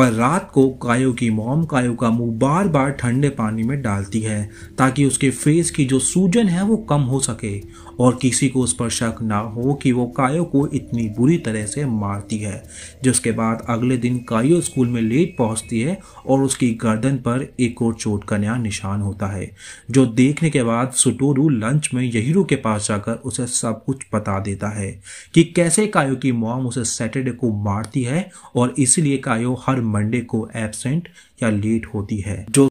पर रात को कायो की मोम कायो का मुंह बार बार ठंडे पानी में डालती है ताकि उसके फेस की जो सूजन है वो कम हो सके और किसी को उस पर शक ना हो कि वो कायो को इतनी बुरी तरह से मारती है जिसके बाद अगले दिन कायो स्कूल में लेट पहुंचती है और उसकी गर्दन पर एक और चोट का नया निशान होता है जो देखने के बाद सुटोरू लंच में यहीरू के पास जाकर उसे सब कुछ बता देता है कि कैसे कायो की मोम उसे सैटरडे को मारती है और इसलिए कायो हर मंडे को एबसेंट या लेट होती है जो